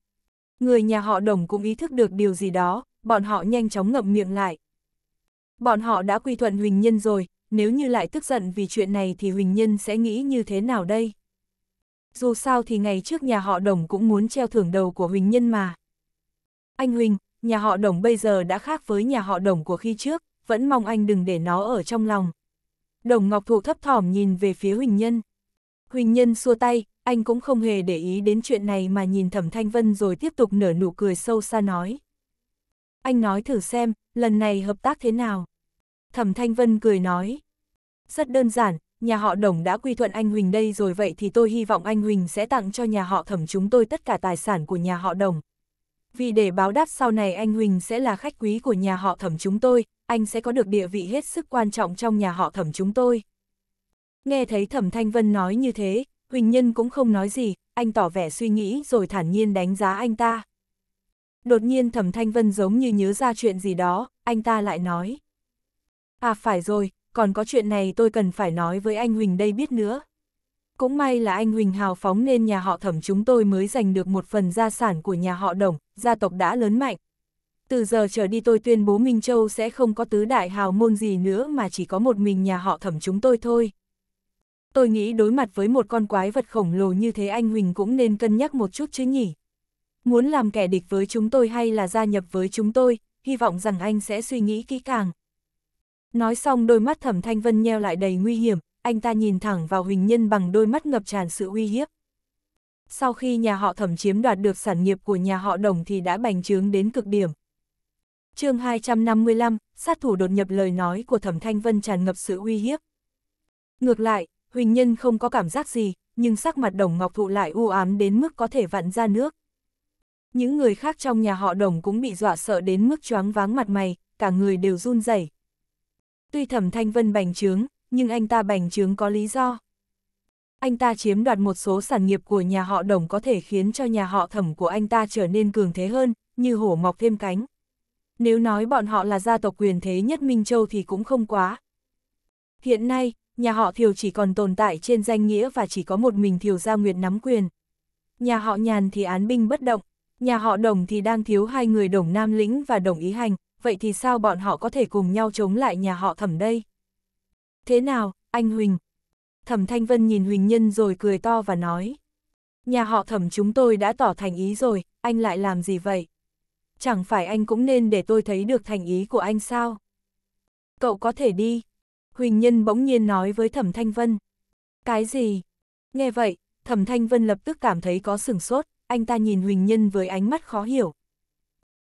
Người nhà họ đồng cũng ý thức được điều gì đó, bọn họ nhanh chóng ngậm miệng lại. Bọn họ đã quy thuận Huỳnh Nhân rồi, nếu như lại tức giận vì chuyện này thì Huỳnh Nhân sẽ nghĩ như thế nào đây? Dù sao thì ngày trước nhà họ đồng cũng muốn treo thưởng đầu của Huỳnh Nhân mà. Anh Huỳnh, nhà họ đồng bây giờ đã khác với nhà họ đồng của khi trước, vẫn mong anh đừng để nó ở trong lòng. Đồng Ngọc Thụ thấp thỏm nhìn về phía Huỳnh Nhân. Huỳnh Nhân xua tay, anh cũng không hề để ý đến chuyện này mà nhìn Thẩm Thanh Vân rồi tiếp tục nở nụ cười sâu xa nói. Anh nói thử xem, lần này hợp tác thế nào? Thẩm Thanh Vân cười nói. Rất đơn giản, nhà họ Đồng đã quy thuận anh Huỳnh đây rồi vậy thì tôi hy vọng anh Huỳnh sẽ tặng cho nhà họ Thẩm chúng tôi tất cả tài sản của nhà họ Đồng. Vì để báo đáp sau này anh Huỳnh sẽ là khách quý của nhà họ Thẩm chúng tôi, anh sẽ có được địa vị hết sức quan trọng trong nhà họ Thẩm chúng tôi. Nghe thấy Thẩm Thanh Vân nói như thế, Huỳnh Nhân cũng không nói gì, anh tỏ vẻ suy nghĩ rồi thản nhiên đánh giá anh ta. Đột nhiên Thẩm Thanh Vân giống như nhớ ra chuyện gì đó, anh ta lại nói. À phải rồi, còn có chuyện này tôi cần phải nói với anh Huỳnh đây biết nữa. Cũng may là anh Huỳnh hào phóng nên nhà họ thẩm chúng tôi mới giành được một phần gia sản của nhà họ đồng, gia tộc đã lớn mạnh. Từ giờ trở đi tôi tuyên bố Minh Châu sẽ không có tứ đại hào môn gì nữa mà chỉ có một mình nhà họ thẩm chúng tôi thôi tôi nghĩ đối mặt với một con quái vật khổng lồ như thế anh Huỳnh cũng nên cân nhắc một chút chứ nhỉ. Muốn làm kẻ địch với chúng tôi hay là gia nhập với chúng tôi, hy vọng rằng anh sẽ suy nghĩ kỹ càng. Nói xong đôi mắt thẩm thanh vân nheo lại đầy nguy hiểm, anh ta nhìn thẳng vào Huỳnh Nhân bằng đôi mắt ngập tràn sự uy hiếp. Sau khi nhà họ thẩm chiếm đoạt được sản nghiệp của nhà họ đồng thì đã bành trướng đến cực điểm. chương 255, sát thủ đột nhập lời nói của thẩm thanh vân tràn ngập sự uy hiếp. Ngược lại, Huỳnh Nhân không có cảm giác gì, nhưng sắc mặt đồng ngọc thụ lại u ám đến mức có thể vặn ra nước. Những người khác trong nhà họ đồng cũng bị dọa sợ đến mức choáng váng mặt mày, cả người đều run rẩy. Tuy thẩm thanh vân bành trướng, nhưng anh ta bành trướng có lý do. Anh ta chiếm đoạt một số sản nghiệp của nhà họ đồng có thể khiến cho nhà họ thẩm của anh ta trở nên cường thế hơn, như hổ mọc thêm cánh. Nếu nói bọn họ là gia tộc quyền thế nhất Minh Châu thì cũng không quá. Hiện nay, nhà họ Thiều chỉ còn tồn tại trên danh nghĩa và chỉ có một mình Thiều Gia Nguyệt nắm quyền. Nhà họ Nhàn thì án binh bất động, nhà họ Đồng thì đang thiếu hai người Đồng Nam Lĩnh và Đồng Ý Hành, vậy thì sao bọn họ có thể cùng nhau chống lại nhà họ Thẩm đây? Thế nào, anh Huỳnh? Thẩm Thanh Vân nhìn Huỳnh Nhân rồi cười to và nói. Nhà họ Thẩm chúng tôi đã tỏ thành ý rồi, anh lại làm gì vậy? Chẳng phải anh cũng nên để tôi thấy được thành ý của anh sao? Cậu có thể đi, Huỳnh Nhân bỗng nhiên nói với Thẩm Thanh Vân. Cái gì? Nghe vậy, Thẩm Thanh Vân lập tức cảm thấy có sửng sốt, anh ta nhìn Huỳnh Nhân với ánh mắt khó hiểu.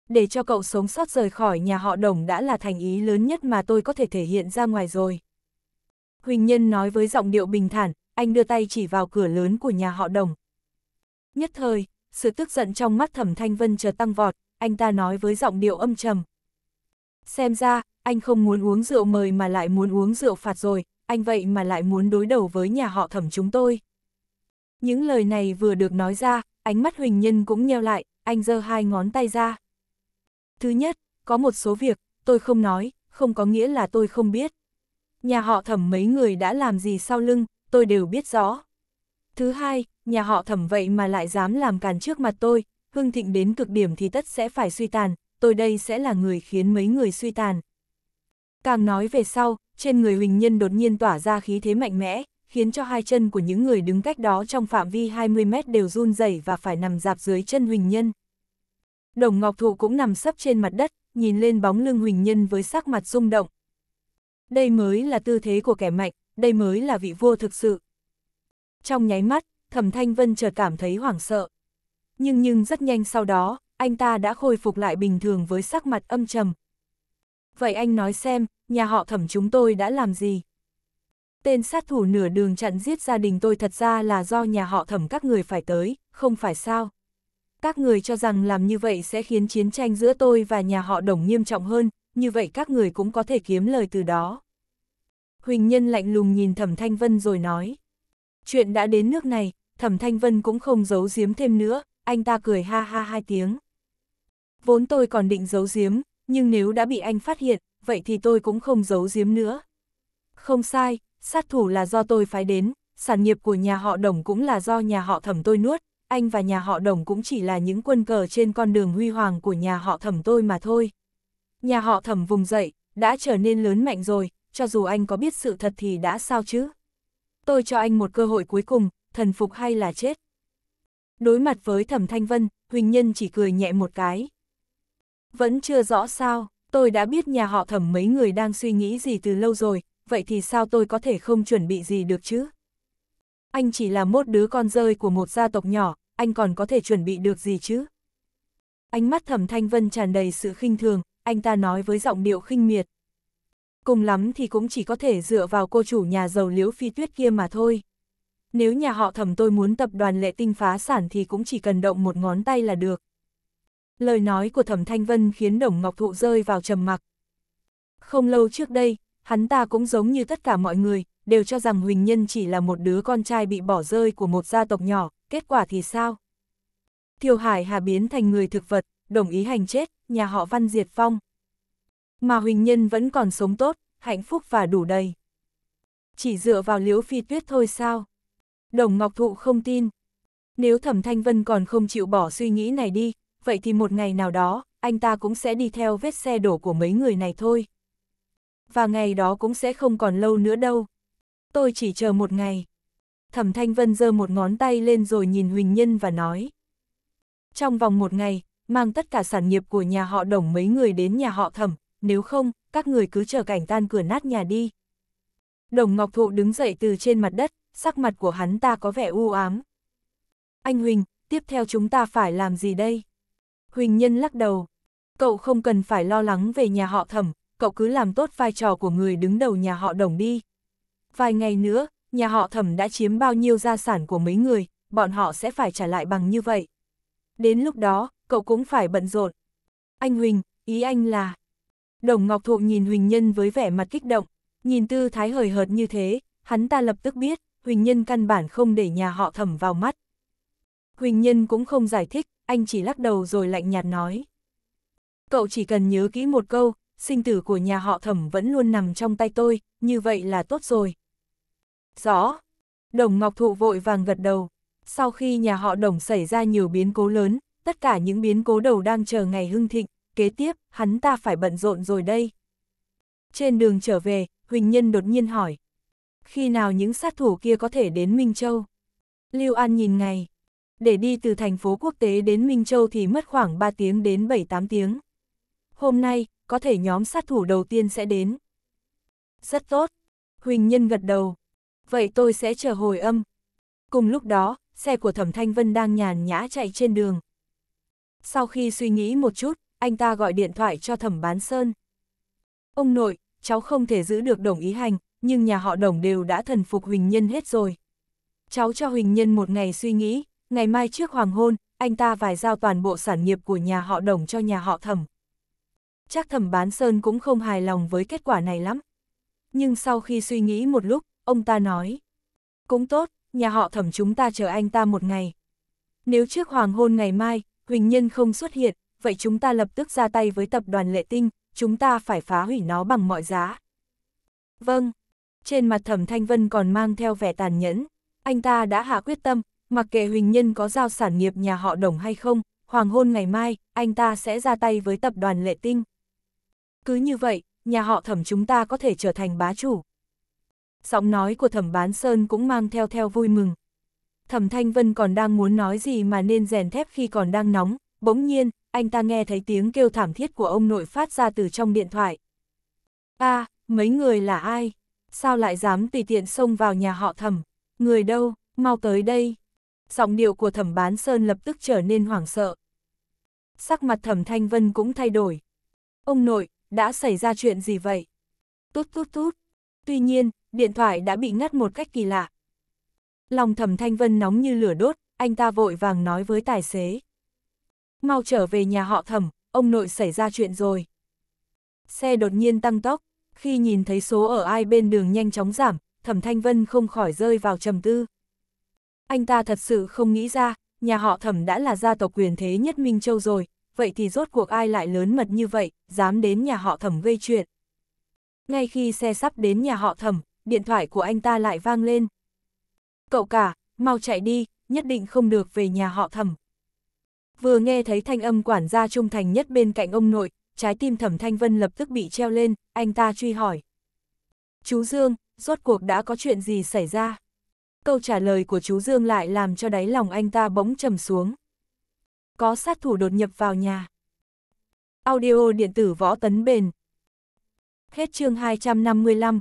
Để cho cậu sống sót rời khỏi nhà họ đồng đã là thành ý lớn nhất mà tôi có thể thể hiện ra ngoài rồi. Huỳnh Nhân nói với giọng điệu bình thản, anh đưa tay chỉ vào cửa lớn của nhà họ đồng. Nhất thời, sự tức giận trong mắt Thẩm Thanh Vân chợt tăng vọt, anh ta nói với giọng điệu âm trầm. Xem ra, anh không muốn uống rượu mời mà lại muốn uống rượu phạt rồi, anh vậy mà lại muốn đối đầu với nhà họ thẩm chúng tôi. Những lời này vừa được nói ra, ánh mắt Huỳnh Nhân cũng nheo lại, anh giơ hai ngón tay ra. Thứ nhất, có một số việc, tôi không nói, không có nghĩa là tôi không biết. Nhà họ thẩm mấy người đã làm gì sau lưng, tôi đều biết rõ. Thứ hai, nhà họ thẩm vậy mà lại dám làm càn trước mặt tôi, hưng thịnh đến cực điểm thì tất sẽ phải suy tàn, tôi đây sẽ là người khiến mấy người suy tàn. Càng nói về sau, trên người Huỳnh Nhân đột nhiên tỏa ra khí thế mạnh mẽ, khiến cho hai chân của những người đứng cách đó trong phạm vi 20 mét đều run rẩy và phải nằm dạp dưới chân Huỳnh Nhân. Đồng Ngọc Thụ cũng nằm sấp trên mặt đất, nhìn lên bóng lưng Huỳnh Nhân với sắc mặt rung động. Đây mới là tư thế của kẻ mạnh, đây mới là vị vua thực sự. Trong nháy mắt, Thẩm Thanh Vân chợt cảm thấy hoảng sợ. Nhưng nhưng rất nhanh sau đó, anh ta đã khôi phục lại bình thường với sắc mặt âm trầm. Vậy anh nói xem, nhà họ thẩm chúng tôi đã làm gì? Tên sát thủ nửa đường chặn giết gia đình tôi thật ra là do nhà họ thẩm các người phải tới, không phải sao? Các người cho rằng làm như vậy sẽ khiến chiến tranh giữa tôi và nhà họ đồng nghiêm trọng hơn, như vậy các người cũng có thể kiếm lời từ đó. Huỳnh Nhân lạnh lùng nhìn Thẩm Thanh Vân rồi nói. Chuyện đã đến nước này, Thẩm Thanh Vân cũng không giấu giếm thêm nữa, anh ta cười ha ha hai tiếng. Vốn tôi còn định giấu giếm, nhưng nếu đã bị anh phát hiện, vậy thì tôi cũng không giấu giếm nữa. Không sai, sát thủ là do tôi phái đến, sản nghiệp của nhà họ đồng cũng là do nhà họ thẩm tôi nuốt, anh và nhà họ đồng cũng chỉ là những quân cờ trên con đường huy hoàng của nhà họ thẩm tôi mà thôi. Nhà họ thẩm vùng dậy, đã trở nên lớn mạnh rồi, cho dù anh có biết sự thật thì đã sao chứ. Tôi cho anh một cơ hội cuối cùng, thần phục hay là chết. Đối mặt với thẩm thanh vân, Huỳnh Nhân chỉ cười nhẹ một cái. Vẫn chưa rõ sao tôi đã biết nhà họ thẩm mấy người đang suy nghĩ gì từ lâu rồi, vậy thì sao tôi có thể không chuẩn bị gì được chứ? Anh chỉ là một đứa con rơi của một gia tộc nhỏ, anh còn có thể chuẩn bị được gì chứ? Ánh mắt thẩm thanh vân tràn đầy sự khinh thường, anh ta nói với giọng điệu khinh miệt. Cùng lắm thì cũng chỉ có thể dựa vào cô chủ nhà giàu liễu phi tuyết kia mà thôi. Nếu nhà họ thẩm tôi muốn tập đoàn lệ tinh phá sản thì cũng chỉ cần động một ngón tay là được lời nói của Thẩm Thanh Vân khiến Đồng Ngọc Thụ rơi vào trầm mặc. Không lâu trước đây, hắn ta cũng giống như tất cả mọi người, đều cho rằng Huỳnh Nhân chỉ là một đứa con trai bị bỏ rơi của một gia tộc nhỏ, kết quả thì sao? Thiều Hải Hà biến thành người thực vật, đồng ý hành chết, nhà họ Văn diệt phong. Mà Huỳnh Nhân vẫn còn sống tốt, hạnh phúc và đủ đầy. Chỉ dựa vào liễu phi tuyết thôi sao? Đồng Ngọc Thụ không tin. Nếu Thẩm Thanh Vân còn không chịu bỏ suy nghĩ này đi, vậy thì một ngày nào đó, anh ta cũng sẽ đi theo vết xe đổ của mấy người này thôi. Và ngày đó cũng sẽ không còn lâu nữa đâu. Tôi chỉ chờ một ngày. Thẩm Thanh Vân giơ một ngón tay lên rồi nhìn Huỳnh Nhân và nói. Trong vòng một ngày, mang tất cả sản nghiệp của nhà họ đồng mấy người đến nhà họ thẩm, nếu không, các người cứ chờ cảnh tan cửa nát nhà đi. Đồng Ngọc Thụ đứng dậy từ trên mặt đất, sắc mặt của hắn ta có vẻ u ám. Anh Huỳnh, tiếp theo chúng ta phải làm gì đây? Huỳnh Nhân lắc đầu. Cậu không cần phải lo lắng về nhà họ thẩm, cậu cứ làm tốt vai trò của người đứng đầu nhà họ đồng đi. Vài ngày nữa, nhà họ thẩm đã chiếm bao nhiêu gia sản của mấy người, bọn họ sẽ phải trả lại bằng như vậy. Đến lúc đó, cậu cũng phải bận rộn. Anh Huỳnh, ý anh là... Đồng Ngọc Thụ nhìn Huỳnh Nhân với vẻ mặt kích động, nhìn tư thái hời hợt như thế, hắn ta lập tức biết, Huỳnh Nhân căn bản không để nhà họ thẩm vào mắt. Huỳnh Nhân cũng không giải thích, anh chỉ lắc đầu rồi lạnh nhạt nói. Cậu chỉ cần nhớ kỹ một câu, sinh tử của nhà họ thẩm vẫn luôn nằm trong tay tôi, như vậy là tốt rồi. Rõ. Đồng Ngọc Thụ vội vàng gật đầu. Sau khi nhà họ đồng xảy ra nhiều biến cố lớn, tất cả những biến cố đầu đang chờ ngày hưng thịnh, kế tiếp, hắn ta phải bận rộn rồi đây. Trên đường trở về, Huỳnh Nhân đột nhiên hỏi. Khi nào những sát thủ kia có thể đến Minh Châu? Lưu An nhìn ngày, để đi từ thành phố quốc tế đến Minh Châu thì mất khoảng 3 tiếng đến 7-8 tiếng. Hôm nay, có thể nhóm sát thủ đầu tiên sẽ đến. Rất tốt. Huỳnh Nhân gật đầu. Vậy tôi sẽ chờ hồi âm. Cùng lúc đó, xe của Thẩm Thanh Vân đang nhàn nhã chạy trên đường. Sau khi suy nghĩ một chút, anh ta gọi điện thoại cho Thẩm Bán Sơn. Ông nội, cháu không thể giữ được đồng ý hành, nhưng nhà họ đồng đều đã thần phục Huỳnh Nhân hết rồi. Cháu cho Huỳnh Nhân một ngày suy nghĩ, ngày mai trước hoàng hôn, anh ta vài giao toàn bộ sản nghiệp của nhà họ đồng cho nhà họ thẩm. Chắc thẩm bán sơn cũng không hài lòng với kết quả này lắm. Nhưng sau khi suy nghĩ một lúc, ông ta nói. Cũng tốt, nhà họ thẩm chúng ta chờ anh ta một ngày. Nếu trước hoàng hôn ngày mai, Huỳnh Nhân không xuất hiện, vậy chúng ta lập tức ra tay với tập đoàn lệ tinh, chúng ta phải phá hủy nó bằng mọi giá. Vâng, trên mặt thẩm Thanh Vân còn mang theo vẻ tàn nhẫn, anh ta đã hạ quyết tâm, mặc kệ Huỳnh Nhân có giao sản nghiệp nhà họ đồng hay không, hoàng hôn ngày mai, anh ta sẽ ra tay với tập đoàn Lệ Tinh. Cứ như vậy, nhà họ thẩm chúng ta có thể trở thành bá chủ. Giọng nói của thẩm bán Sơn cũng mang theo theo vui mừng. Thẩm Thanh Vân còn đang muốn nói gì mà nên rèn thép khi còn đang nóng, bỗng nhiên, anh ta nghe thấy tiếng kêu thảm thiết của ông nội phát ra từ trong điện thoại. a à, mấy người là ai? Sao lại dám tùy tiện xông vào nhà họ thẩm? Người đâu? Mau tới đây! giọng điệu của thẩm bán Sơn lập tức trở nên hoảng sợ. Sắc mặt thẩm Thanh Vân cũng thay đổi. Ông nội, đã xảy ra chuyện gì vậy? Tút tút tút. Tuy nhiên, điện thoại đã bị ngắt một cách kỳ lạ. Lòng thẩm Thanh Vân nóng như lửa đốt, anh ta vội vàng nói với tài xế. Mau trở về nhà họ thẩm, ông nội xảy ra chuyện rồi. Xe đột nhiên tăng tốc, khi nhìn thấy số ở ai bên đường nhanh chóng giảm, thẩm Thanh Vân không khỏi rơi vào trầm tư anh ta thật sự không nghĩ ra, nhà họ thẩm đã là gia tộc quyền thế nhất Minh Châu rồi, vậy thì rốt cuộc ai lại lớn mật như vậy, dám đến nhà họ thẩm gây chuyện. Ngay khi xe sắp đến nhà họ thẩm, điện thoại của anh ta lại vang lên. Cậu cả, mau chạy đi, nhất định không được về nhà họ thẩm. Vừa nghe thấy thanh âm quản gia trung thành nhất bên cạnh ông nội, trái tim thẩm thanh vân lập tức bị treo lên, anh ta truy hỏi. Chú Dương, rốt cuộc đã có chuyện gì xảy ra? câu trả lời của chú Dương lại làm cho đáy lòng anh ta bỗng trầm xuống. Có sát thủ đột nhập vào nhà. Audio điện tử võ tấn bền. Hết chương 255,